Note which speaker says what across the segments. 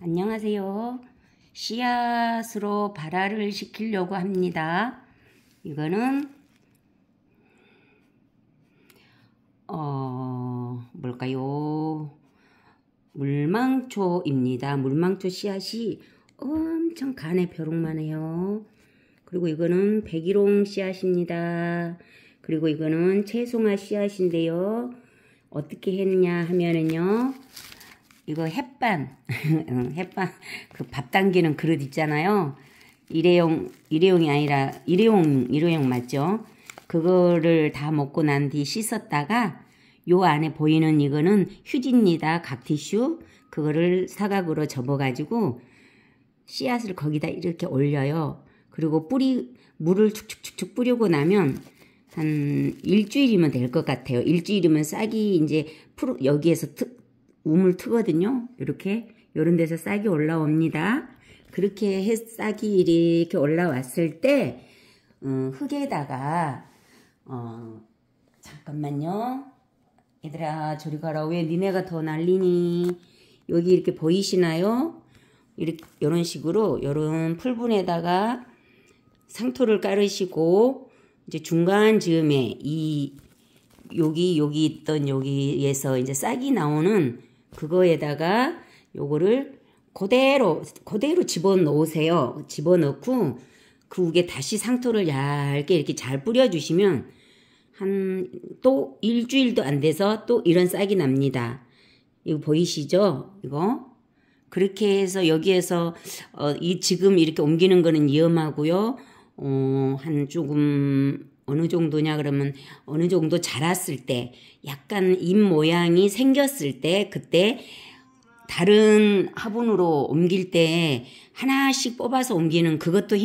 Speaker 1: 안녕하세요. 씨앗으로 발화를 시키려고 합니다. 이거는 어 뭘까요? 물망초입니다. 물망초 씨앗이 엄청 간에 벼룩만 해요. 그리고 이거는 백일홍 씨앗입니다. 그리고 이거는 채송아 씨앗인데요. 어떻게 했냐 하면은요. 이거 햇반, 햇반, 그 밥 당기는 그릇 있잖아요. 일회용, 일회용이 아니라, 일회용, 일회용 맞죠? 그거를 다 먹고 난 뒤 씻었다가 요 안에 보이는 이거는 휴지입니다. 각티슈. 그거를 사각으로 접어가지고 씨앗을 거기다 이렇게 올려요. 그리고 뿌리, 물을 축축축축 뿌리고 나면 한 일주일이면 될 것 같아요. 일주일이면 싹이 이제 프 여기에서 트, 우물 트거든요. 이렇게 이런 데서 싹이 올라옵니다. 그렇게 해, 싹이 이렇게 올라왔을 때 음, 흙에다가 어, 잠깐만요. 얘들아 저리 가라. 왜 니네가 더 난리니? 여기 이렇게 보이시나요? 이렇게 이런 식으로 이런 풀분에다가 상토를 깔으시고 이제 중간 즈음에 이 여기 여기 있던 여기에서 이제 싹이 나오는 그거에다가 요거를 그대로 그대로 집어넣으세요. 집어넣고 그 위에 다시 상토를 얇게 이렇게 잘 뿌려주시면 한 또 일주일도 안 돼서 또 이런 싹이 납니다. 이거 보이시죠? 이거 그렇게 해서 여기에서 어, 이 지금 이렇게 옮기는 거는 위험하고요. 어, 한 조금 어느 정도냐 그러면 어느 정도 자랐을 때 약간 입 모양이 생겼을 때 그때 다른 화분으로 옮길 때 하나씩 뽑아서 옮기는 그것도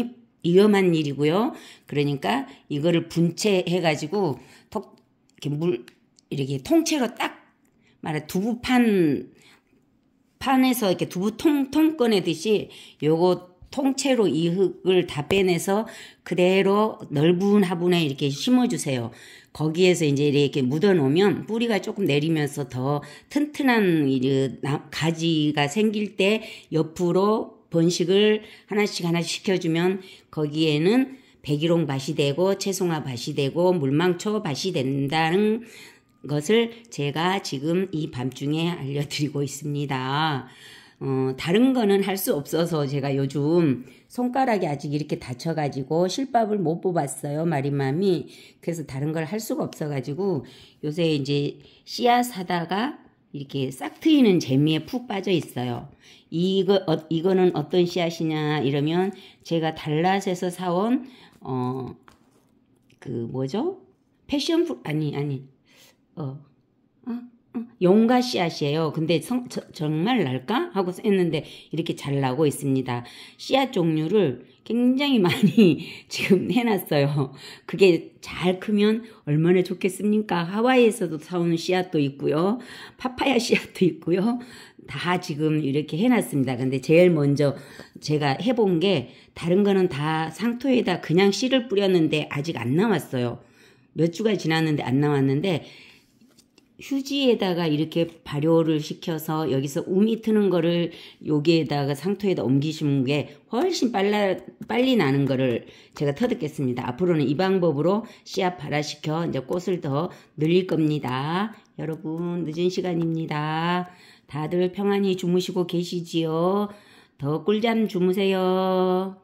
Speaker 1: 위험한 일이고요. 그러니까 이거를 분체해 가지고 톡 이렇게 물 이렇게 통째로 딱 말해 두부판 판에서 이렇게 두부 통통 꺼내듯이 요거 통째로 이 흙을 다 빼내서 그대로 넓은 화분에 이렇게 심어주세요. 거기에서 이제 이렇게 묻어놓으면 뿌리가 조금 내리면서 더 튼튼한 가지가 생길 때 옆으로 번식을 하나씩 하나씩 시켜주면 거기에는 백일홍 밭이 되고 채송화 밭이 되고 물망초 밭이 된다는 것을 제가 지금 이 밤중에 알려드리고 있습니다. 어, 다른 거는 할 수 없어서 제가 요즘 손가락이 아직 이렇게 다쳐가지고 실밥을 못 뽑았어요. 마리맘이. 그래서 다른 걸 할 수가 없어가지고 요새 이제 씨앗 사다가 이렇게 싹 트이는 재미에 푹 빠져 있어요. 이거, 어, 이거는 어떤 씨앗이냐 이러면 제가 달랏에서 사온, 어, 그 뭐죠? 패션, 아니, 아니, 어, 용가 씨앗이에요. 근데 성, 저, 정말 날까? 하고 했는데 이렇게 잘 나고 있습니다. 씨앗 종류를 굉장히 많이 지금 해놨어요. 그게 잘 크면 얼마나 좋겠습니까? 하와이에서도 사오는 씨앗도 있고요. 파파야 씨앗도 있고요. 다 지금 이렇게 해놨습니다. 근데 제일 먼저 제가 해본 게 다른 거는 다 상토에다 그냥 씨를 뿌렸는데 아직 안 나왔어요. 몇 주가 지났는데 안 나왔는데 휴지에다가 이렇게 발효를 시켜서 여기서 움이 트는 거를 여기에다가 상토에다 옮기시는 게 훨씬 빨라, 빨리 나는 거를 제가 터득했습니다. 앞으로는 이 방법으로 씨앗 발화시켜 이제 꽃을 더 늘릴 겁니다. 여러분 늦은 시간입니다. 다들 평안히 주무시고 계시지요? 더 꿀잠 주무세요.